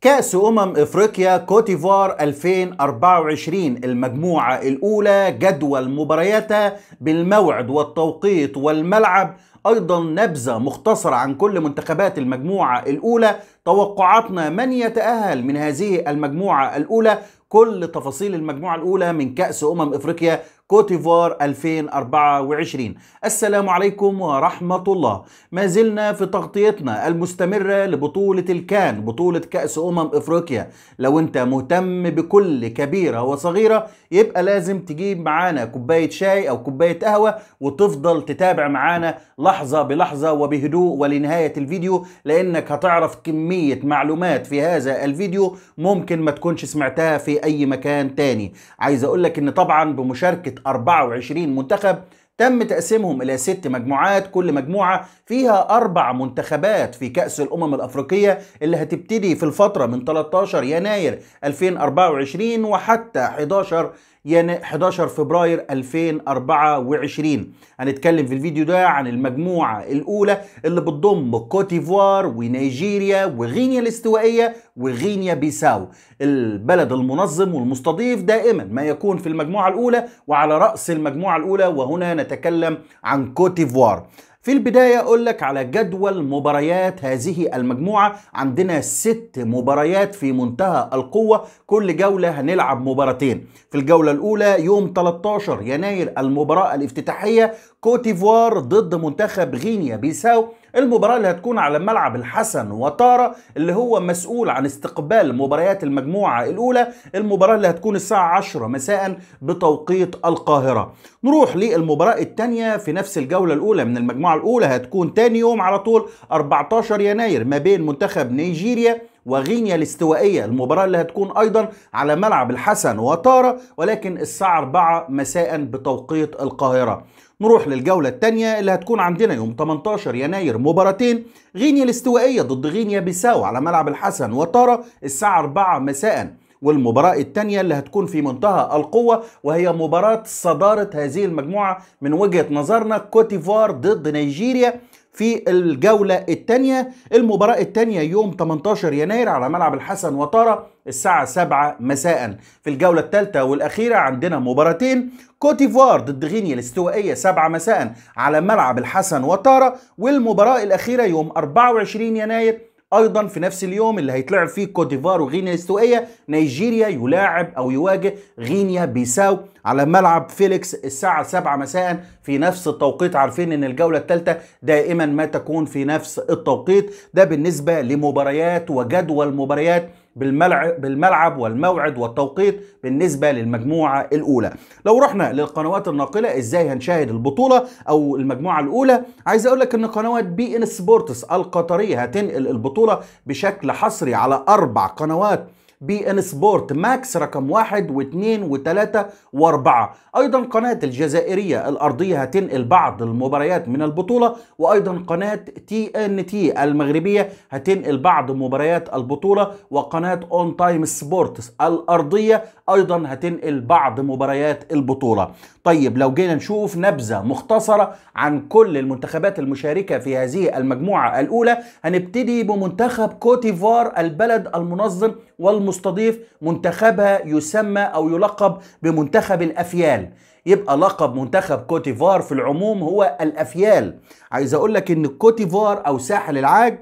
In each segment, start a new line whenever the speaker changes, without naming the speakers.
كأس أمم إفريقيا كوتيفوار 2024 المجموعة الأولى جدول مبارياتها بالموعد والتوقيت والملعب أيضا نبذة مختصرة عن كل منتخبات المجموعة الأولى توقعاتنا من يتأهل من هذه المجموعة الأولى كل تفاصيل المجموعة الأولى من كأس أمم إفريقيا كوتيفوار 2024 السلام عليكم ورحمة الله ما زلنا في تغطيتنا المستمرة لبطولة الكان بطولة كأس أمم إفريقيا لو أنت مهتم بكل كبيرة وصغيرة يبقى لازم تجيب معانا كوباية شاي أو كوباية قهوة وتفضل تتابع معانا لحظة بلحظة وبهدوء ولنهاية الفيديو لأنك هتعرف كمية معلومات في هذا الفيديو ممكن ما تكونش سمعتها في أي مكان تاني عايز أقولك أن طبعا بمشاركة 24 منتخب تم تقسيمهم إلى ست مجموعات كل مجموعة فيها أربع منتخبات في كأس الأمم الأفريقية اللي هتبتدي في الفترة من 13 يناير 2024 وحتى 11 يعني 11 فبراير 2024 هنتكلم في الفيديو ده عن المجموعة الأولى اللي بتضم كوتيفوار ونيجيريا وغينيا الاستوائية وغينيا بيساو البلد المنظم والمستضيف دائما ما يكون في المجموعة الأولى وعلى رأس المجموعة الأولى وهنا نتكلم عن كوتيفوار في البداية أقول لك على جدول مباريات هذه المجموعة عندنا ست مباريات في منتهى القوة كل جولة هنلعب مباراتين في الجولة الأولى يوم 13 يناير المباراة الافتتاحية كوتيفوار ضد منتخب غينيا بيساو المباراة اللي هتكون على ملعب الحسن وطارة اللي هو مسؤول عن استقبال مباريات المجموعة الأولى المباراة اللي هتكون الساعة 10 مساء بتوقيت القاهرة نروح للمباراة الثانية في نفس الجولة الأولى من المجموعة الأولى هتكون تاني يوم على طول 14 يناير ما بين منتخب نيجيريا وغينيا الاستوائية المباراة اللي هتكون أيضا على ملعب الحسن وطارة ولكن الساعة 4 مساء بتوقيت القاهرة نروح للجولة الثانية اللي هتكون عندنا يوم 18 يناير مباراتين غينيا الاستوائية ضد غينيا بيساو على ملعب الحسن وطارة الساعة 4 مساء والمباراة الثانية اللي هتكون في منتهى القوة وهي مباراة صدارة هذه المجموعة من وجهة نظرنا كوتيفوار ضد نيجيريا في الجولة الثانية المباراة الثانية يوم 18 يناير على ملعب الحسن وطارة الساعة 7 مساء في الجولة الثالثة والأخيرة عندنا مباراتين كوتيفوار ضد غينيا الاستوائية 7 مساء على ملعب الحسن وطارة والمباراة الأخيرة يوم 24 يناير ايضا في نفس اليوم اللي هيتلعب فيه كوتيفار وغينيا الاستوائيه نيجيريا يلاعب او يواجه غينيا بيساو على ملعب فيليكس الساعة 7 مساء في نفس التوقيت عارفين ان الجولة الثالثة دائما ما تكون في نفس التوقيت ده بالنسبة لمباريات وجدول مباريات بالملعب والموعد والتوقيت بالنسبة للمجموعة الأولى لو رحنا للقنوات الناقلة إزاي هنشاهد البطولة أو المجموعة الأولى عايز أقول لك أن قنوات بي إن سبورتس القطرية هتنقل البطولة بشكل حصري على أربع قنوات بي ان سبورت ماكس رقم واحد واثنين وثلاثة واربعة ايضا قناة الجزائرية الارضية هتنقل بعض المباريات من البطولة وايضا قناة تي ان تي المغربية هتنقل بعض مباريات البطولة وقناة اون تايم سبورتس الارضية ايضا هتنقل بعض مباريات البطولة طيب لو جينا نشوف نبذة مختصرة عن كل المنتخبات المشاركة في هذه المجموعة الاولى هنبتدي بمنتخب كوتيفوار البلد المنظم والمنظم مستضيف منتخبها يسمى أو يلقب بمنتخب الأفيال يبقى لقب منتخب كوتيفار في العموم هو الأفيال عايز أقول لك إن كوتيفار أو ساحل العاج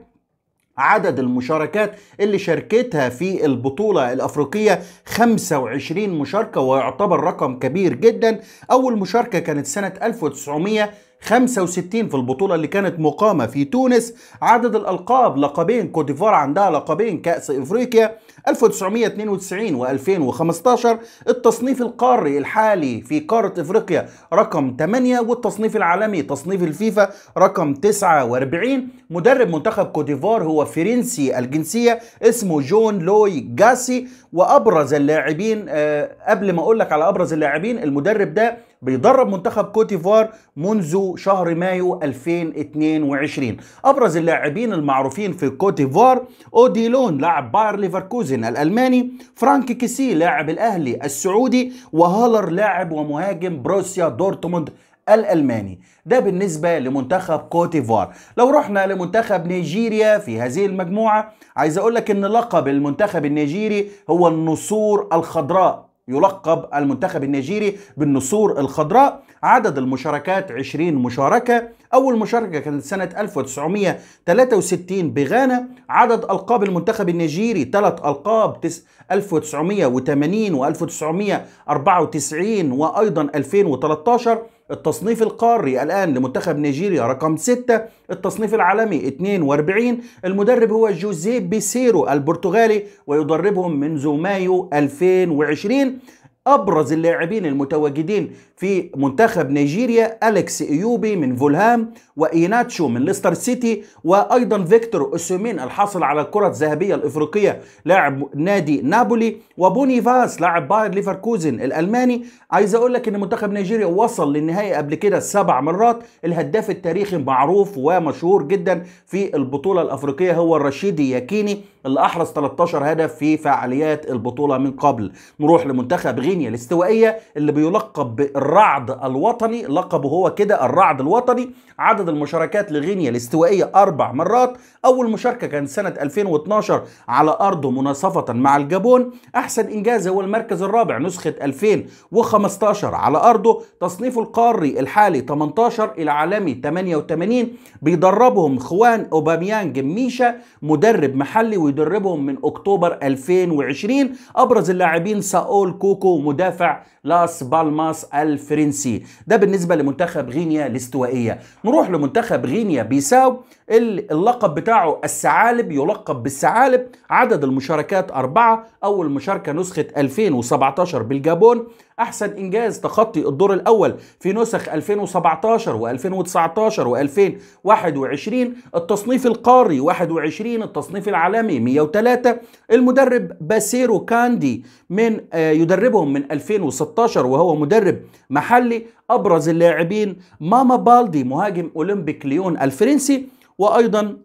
عدد المشاركات اللي شاركتها في البطولة الأفريقية 25 مشاركة ويعتبر رقم كبير جدا أول مشاركة كانت سنة 1900 65 في البطولة اللي كانت مقامة في تونس عدد الألقاب لقبين كوتيفار عندها لقبين كأس إفريقيا 1992 و 2015 التصنيف القاري الحالي في قارة إفريقيا رقم 8 والتصنيف العالمي تصنيف الفيفا رقم 49 مدرب منتخب كوتيفار هو فرنسي الجنسية اسمه جون لوي جاسي وأبرز اللاعبين آه، قبل ما أقول لك على أبرز اللاعبين المدرب ده بيدرب منتخب كوتيفوار منذ شهر مايو 2022 أبرز اللاعبين المعروفين في كوتيفوار أوديلون لاعب باير ليفركوزن الألماني فرانك كيسي لاعب الأهلي السعودي وهالر لاعب ومهاجم بروسيا دورتموند الألماني ده بالنسبة لمنتخب كوتيفوار لو رحنا لمنتخب نيجيريا في هذه المجموعة عايز اقول لك أن لقب المنتخب النيجيري هو النسور الخضراء يلقب المنتخب النيجيري بالنسور الخضراء عدد المشاركات 20 مشاركة أول مشاركة كانت سنة 1963 بغانا عدد ألقاب المنتخب النيجيري ثلاث ألقاب 1980 و 1994 وأيضا 2013 التصنيف القاري الآن لمنتخب نيجيريا رقم 6 التصنيف العالمي 42 المدرب هو جوزيه بيسيرو البرتغالي ويدربهم منذ مايو 2020 ابرز اللاعبين المتواجدين في منتخب نيجيريا اليكس ايوبي من فولهام وايناتشو من ليستر سيتي وايضا فيكتور اوسومين الحاصل على الكره الذهبيه الافريقيه لاعب نادي نابولي وبوني فاس لاعب باير ليفركوزن الالماني عايز اقول لك ان منتخب نيجيريا وصل للنهائي قبل كده سبع مرات الهداف التاريخي معروف ومشهور جدا في البطوله الافريقيه هو الرشيدي ياكيني اللي احرز 13 هدف في فعاليات البطوله من قبل نروح لمنتخب غير الدنيا الاستوائيه اللي بيلقب بالرعد الوطني لقبه هو كده الرعد الوطني عدد المشاركات لغينيا الاستوائيه اربع مرات اول مشاركه كان سنه 2012 على ارضه مناصفه مع الجابون احسن انجاز هو المركز الرابع نسخه 2015 على ارضه تصنيفه القاري الحالي 18 الى عالمي 88 بيدربهم خوان اوباميانج ميشا مدرب محلي ويدربهم من اكتوبر 2020 ابرز اللاعبين ساول كوكو ومدافع لاس بالماس الفرنسي ده بالنسبة لمنتخب غينيا الاستوائية نروح لمنتخب غينيا بيساو اللقب بتاعه الثعالب يلقب بالثعالب عدد المشاركات أربعة أول مشاركة نسخة 2017 بالجابون أحسن إنجاز تخطي الدور الأول في نسخ 2017 و2019 و2021 التصنيف القاري 21 التصنيف العالمي 103 المدرب باسيرو كاندي من آه، يدربهم من 2016 وهو مدرب محلي أبرز اللاعبين ماما بالدي مهاجم أولمبيك ليون الفرنسي وأيضا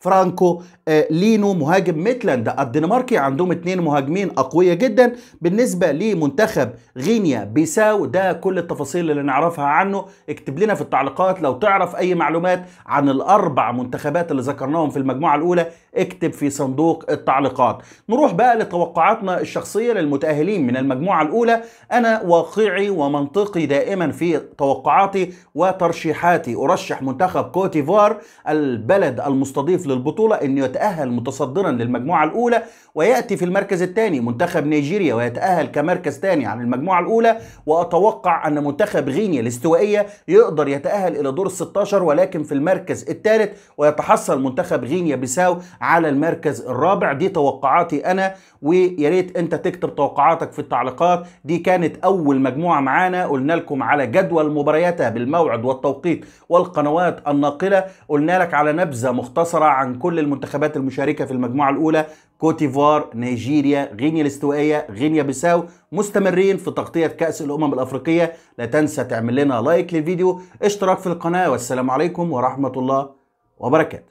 فرانكو آه، لينو مهاجم ميتلاند الدنماركي عندهم اثنين مهاجمين اقوياء جدا بالنسبه لمنتخب غينيا بيساو ده كل التفاصيل اللي نعرفها عنه اكتب لنا في التعليقات لو تعرف اي معلومات عن الاربع منتخبات اللي ذكرناهم في المجموعه الاولى اكتب في صندوق التعليقات نروح بقى لتوقعاتنا الشخصيه للمتاهلين من المجموعه الاولى انا واقعي ومنطقي دائما في توقعاتي وترشيحاتي ارشح منتخب كوتيفوار البلد المستضيف للبطولة أنه يتأهل متصدرا للمجموعة الأولى ويأتي في المركز الثاني منتخب نيجيريا ويتأهل كمركز ثاني عن المجموعة الأولى وأتوقع أن منتخب غينيا الاستوائية يقدر يتأهل إلى دور 16 ولكن في المركز الثالث ويتحصل منتخب غينيا بيساو على المركز الرابع دي توقعاتي أنا ويا ريت أنت تكتب توقعاتك في التعليقات دي كانت أول مجموعة معانا قلنا لكم على جدول مبارياتها بالموعد والتوقيت والقنوات الناقلة قلنا لك على نبذة مختصرة عن كل المنتخبات المشاركة في المجموعة الأولى كوتيفوار نيجيريا غينيا الاستوائية غينيا بيساو مستمرين في تغطية كأس الأمم الأفريقية لا تنسى تعمل لنا لايك للفيديو اشتراك في القناة والسلام عليكم ورحمة الله وبركاته